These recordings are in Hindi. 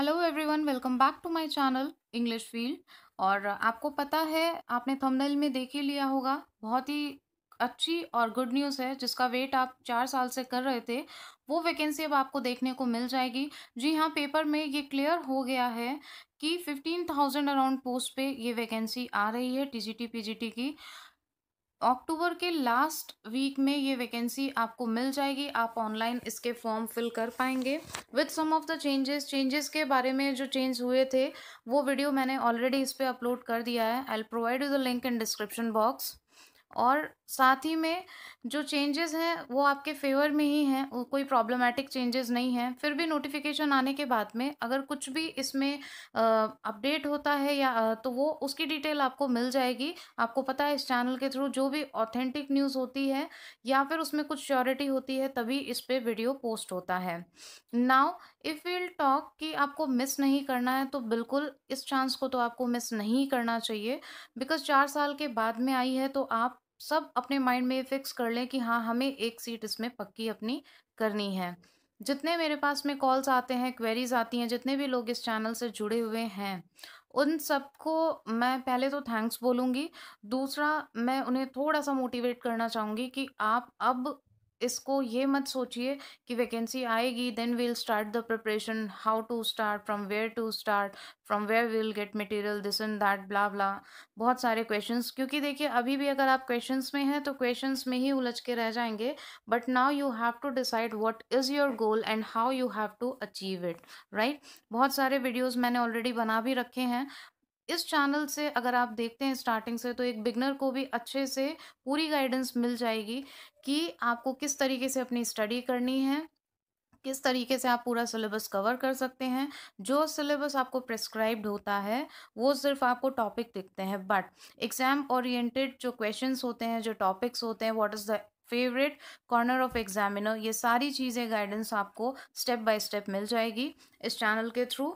hello everyone welcome back to my channel English field और आपको पता है आपने थंबनेल में देख ही लिया होगा बहुत ही अच्छी और गुड न्यूज़ है जिसका वेट आप चार साल से कर रहे थे वो वैकेंसी अब आपको देखने को मिल जाएगी जी हाँ पेपर में ये क्लियर हो गया है कि फिफ्टीन थाउजेंड अराउंड पोस्ट पे ये वैकेंसी आ रही है टी जी की अक्टूबर के लास्ट वीक में ये वैकेंसी आपको मिल जाएगी आप ऑनलाइन इसके फॉर्म फिल कर पाएंगे with some of the changes changes के बारे में जो चेंज हुए थे वो वीडियो मैंने ऑलरेडी इस पर अपलोड कर दिया है I'll provide you the link in description box और साथ ही में जो चेंजेस हैं वो आपके फेवर में ही हैं वो कोई प्रॉब्लमेटिक चेंजेस नहीं हैं फिर भी नोटिफिकेशन आने के बाद में अगर कुछ भी इसमें अपडेट होता है या तो वो उसकी डिटेल आपको मिल जाएगी आपको पता है इस चैनल के थ्रू जो भी ऑथेंटिक न्यूज़ होती है या फिर उसमें कुछ श्योरिटी होती है तभी इस पर वीडियो पोस्ट होता है नाउ इफ़ विल टॉक कि आपको मिस नहीं करना है तो बिल्कुल इस चांस को तो आपको मिस नहीं करना चाहिए बिकॉज चार साल के बाद में आई है तो आप सब अपने माइंड में फिक्स कर लें कि हाँ हमें एक सीट इसमें पक्की अपनी करनी है जितने मेरे पास में कॉल्स आते हैं क्वेरीज आती हैं जितने भी लोग इस चैनल से जुड़े हुए हैं उन सबको मैं पहले तो थैंक्स बोलूँगी दूसरा मैं उन्हें थोड़ा सा मोटिवेट करना चाहूँगी कि आप अब इसको ये मत सोचिए कि वैकेंसी आएगी then we'll start the preparation how to start from where to start from where will get material this and that blah blah बहुत सारे क्वेश्चंस क्योंकि देखिए अभी भी अगर आप क्वेश्चंस में हैं तो क्वेश्चंस में ही उलझ के रह जाएंगे but now you have to decide what is your goal and how you have to achieve it right बहुत सारे वीडियोज़ मैंने ऑलरेडी बना भी रखे हैं इस चैनल से अगर आप देखते हैं स्टार्टिंग से तो एक बिगनर को भी अच्छे से पूरी गाइडेंस मिल जाएगी कि आपको किस तरीके से अपनी स्टडी करनी है किस तरीके से आप पूरा सिलेबस कवर कर सकते हैं जो सिलेबस आपको प्रिस्क्राइब्ड होता है वो सिर्फ आपको टॉपिक दिखते हैं बट एग्ज़ाम ओरिएंटेड जो क्वेश्चंस होते हैं जो टॉपिक्स होते हैं what is the favourite corner of examiner ये सारी चीज़ें गाइडेंस आपको स्टेप बाय स्टेप मिल जाएगी इस चैनल के थ्रू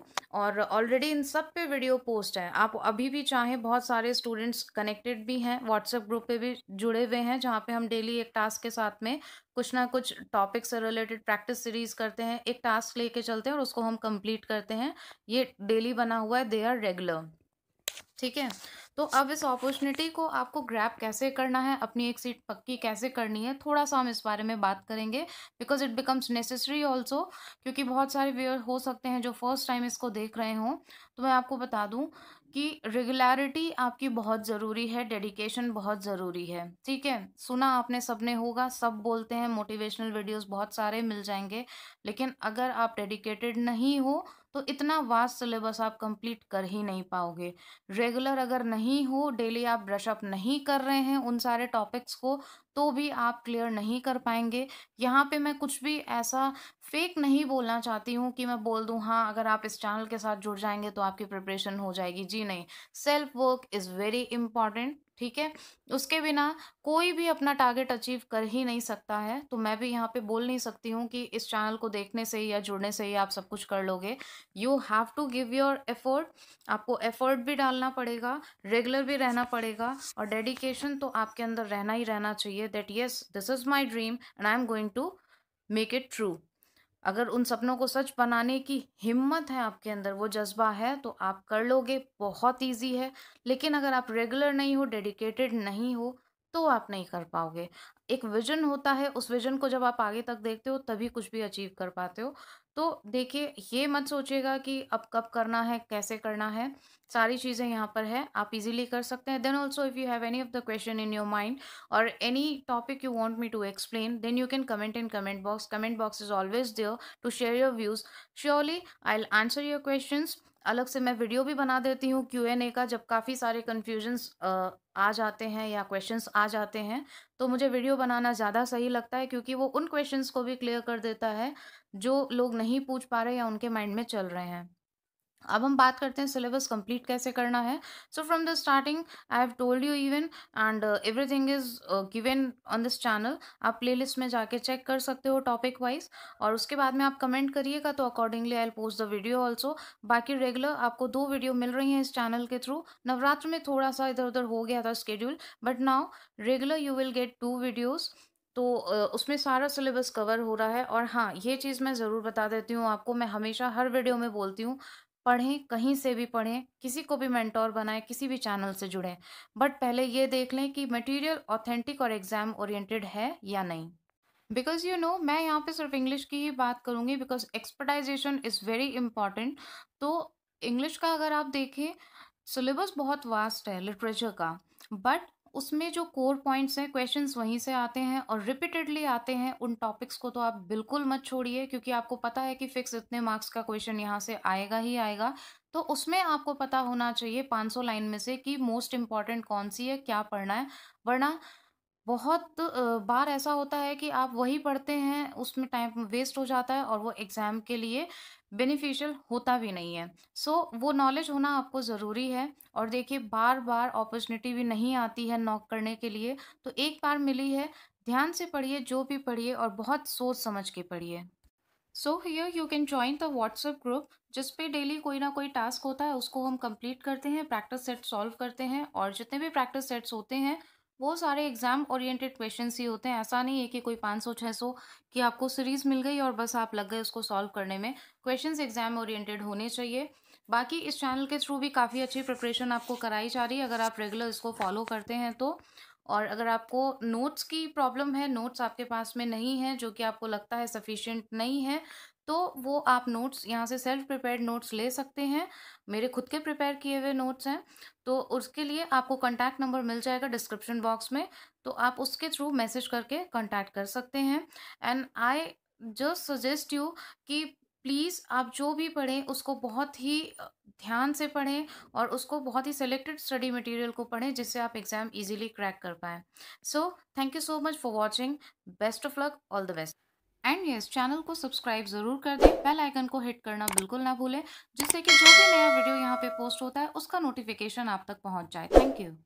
और ऑलरेडी इन सब पे वीडियो पोस्ट है आप अभी भी चाहें बहुत सारे स्टूडेंट्स कनेक्टेड भी हैं व्हाट्सएप ग्रुप पे भी जुड़े हुए हैं जहाँ पे हम डेली एक टास्क के साथ में कुछ ना कुछ टॉपिक से रिलेटेड प्रैक्टिस सीरीज करते हैं एक टास्क लेके चलते हैं और उसको हम कंप्लीट करते हैं ये डेली बना हुआ है दे आर रेगुलर ठीक है तो अब इस अपॉर्चुनिटी को आपको ग्रैप कैसे करना है अपनी एक सीट पक्की कैसे करनी है थोड़ा सा हम इस बारे में बात करेंगे because it becomes necessary also क्योंकि बहुत सारे व्यूअर हो सकते हैं जो फर्स्ट टाइम इसको देख रहे हों तो मैं आपको बता दूँ कि रेगुलरिटी आपकी बहुत ज़रूरी है डेडिकेशन बहुत ज़रूरी है ठीक है सुना आपने सबने होगा सब बोलते हैं मोटिवेशनल वीडियोस बहुत सारे मिल जाएंगे लेकिन अगर आप डेडिकेटेड नहीं हो तो इतना वास्ट सिलेबस आप कंप्लीट कर ही नहीं पाओगे रेगुलर अगर नहीं हो डेली आप ब्रशअप नहीं कर रहे हैं उन सारे टॉपिक्स को तो भी आप क्लियर नहीं कर पाएंगे यहाँ पे मैं कुछ भी ऐसा फेक नहीं बोलना चाहती हूँ कि मैं बोल दूँ हाँ अगर आप इस चैनल के साथ जुड़ जाएंगे तो आपकी प्रिपरेशन हो जाएगी जी नहीं self work is very important ठीक है उसके बिना कोई भी अपना टारगेट अचीव कर ही नहीं सकता है तो मैं भी यहाँ पे बोल नहीं सकती हूँ कि इस चैनल को देखने से ही या जुड़ने से ही आप सब कुछ कर लोगे you have to give your effort आपको एफर्ट भी डालना पड़ेगा रेगुलर भी रहना पड़ेगा और डेडिकेशन तो आपके अंदर रहना ही रहना चाहिए है that yes this is my dream and I am going to make it true अगर उन सपनों को सच बनाने की हिम्मत है आपके अंदर वो जज्बा है तो आप कर लोगे बहुत ईजी है लेकिन अगर आप रेगुलर नहीं हो डेडिकेटेड नहीं हो तो आप नहीं कर पाओगे एक विजन होता है उस विजन को जब आप आगे तक देखते हो तभी कुछ भी अचीव कर पाते हो तो देखिए ये मत सोचिएगा कि अब कब करना है कैसे करना है सारी चीज़ें यहाँ पर है आप इजीली कर सकते हैं then also if you have any of the question in your mind और any topic you want me to explain then you can comment in comment box comment box is always there to share your views surely I'll answer your question अलग से मैं वीडियो भी बना देती हूँ क्यू एन ए का जब काफ़ी सारे कन्फ्यूजन्स आ जाते हैं या क्वेश्चंस आ जाते हैं तो मुझे वीडियो बनाना ज़्यादा सही लगता है क्योंकि वो उन क्वेश्चंस को भी क्लियर कर देता है जो लोग नहीं पूछ पा रहे या उनके माइंड में चल रहे हैं अब हम बात करते हैं सिलेबस कंप्लीट कैसे करना है so from the starting I have told you even and everything is given on this channel आप प्लेलिस्ट में जाके चेक कर सकते हो टॉपिक वाइज और उसके बाद में आप कमेंट करिएगा तो accordingly I post the video also बाकी रेगुलर आपको दो वीडियो मिल रही हैं इस चैनल के थ्रू नवरात्र में थोड़ा सा इधर उधर हो गया था schedule but now regular you will get two videos तो uh, उसमें सारा सिलेबस कवर हो रहा है और हाँ ये चीज़ मैं ज़रूर बता देती हूँ आपको मैं हमेशा हर वीडियो में बोलती हूँ पढ़ें कहीं से भी पढ़ें किसी को भी मेंटोर बनाएं किसी भी चैनल से जुड़ें बट पहले ये देख लें कि मटेरियल ऑथेंटिक और एग्ज़ाम ओरिएंटेड है या नहीं बिकॉज यू नो मैं यहाँ पे सिर्फ इंग्लिश की ही बात करूँगी because expertisation is very important तो इंग्लिश का अगर आप देखें सिलेबस बहुत वास्ट है लिटरेचर का बट उसमें जो कोर पॉइंट्स हैं क्वेश्चंस वहीं से आते हैं और रिपीटेडली आते हैं उन टॉपिक्स को तो आप बिल्कुल मत छोड़िए क्योंकि आपको पता है कि फिक्स इतने मार्क्स का क्वेश्चन यहाँ से आएगा ही आएगा तो उसमें आपको पता होना चाहिए 500 लाइन में से कि मोस्ट इम्पॉर्टेंट कौन सी है क्या पढ़ना है वरना बहुत बार ऐसा होता है कि आप वही पढ़ते हैं उसमें टाइम वेस्ट हो जाता है और वो एग्ज़ाम के लिए बेनिफिशियल होता भी नहीं है सो so, वो नॉलेज होना आपको ज़रूरी है और देखिए बार बार अपॉर्चुनिटी भी नहीं आती है नॉक करने के लिए तो एक बार मिली है ध्यान से पढ़िए जो भी पढ़िए और बहुत सोच समझ के पढ़िए so here you can join the WhatsApp group जिस पे डेली कोई ना कोई टास्क होता है उसको हम कंप्लीट करते हैं प्रैक्टिस सेट सॉल्व करते हैं और जितने भी प्रैक्टिस सेट्स होते हैं वो सारे एग्ज़ाम ओरिएंटेड क्वेश्चन ही होते हैं ऐसा नहीं है कि कोई पाँच सौ छः सौ कि आपको सीरीज़ मिल गई और बस आप लग गए उसको सॉल्व करने में क्वेश्चंस एग्ज़ाम ओरिएंटेड होने चाहिए बाकी इस चैनल के थ्रू भी काफ़ी अच्छी प्रिपरेशन आपको कराई जा रही है अगर आप रेगुलर इसको फॉलो करते हैं तो और अगर आपको नोट्स की प्रॉब्लम है नोट्स आपके पास में नहीं है जो कि आपको लगता है सफिशिएंट नहीं है तो वो आप नोट्स यहाँ से सेल्फ प्रिपेयर्ड नोट्स ले सकते हैं मेरे खुद के प्रिपेयर किए हुए नोट्स हैं तो उसके लिए आपको कॉन्टैक्ट नंबर मिल जाएगा डिस्क्रिप्शन बॉक्स में तो आप उसके थ्रू मैसेज करके कॉन्टैक्ट कर सकते हैं and I just suggest you कि प्लीज़ आप जो भी पढ़ें उसको बहुत ही ध्यान से पढ़ें और उसको बहुत ही सेलेक्टेड स्टडी मटेरियल को पढ़ें जिससे आप एग्ज़ाम इजीली क्रैक कर पाएँ so thank you so much for watching best of luck all the best and yes channel को सब्सक्राइब ज़रूर कर दें बेल आइकन को हिट करना बिल्कुल ना भूलें जिससे कि जो भी नया वीडियो यहाँ पे पोस्ट होता है उसका नोटिफिकेशन आप तक पहुँच जाए थैंक यू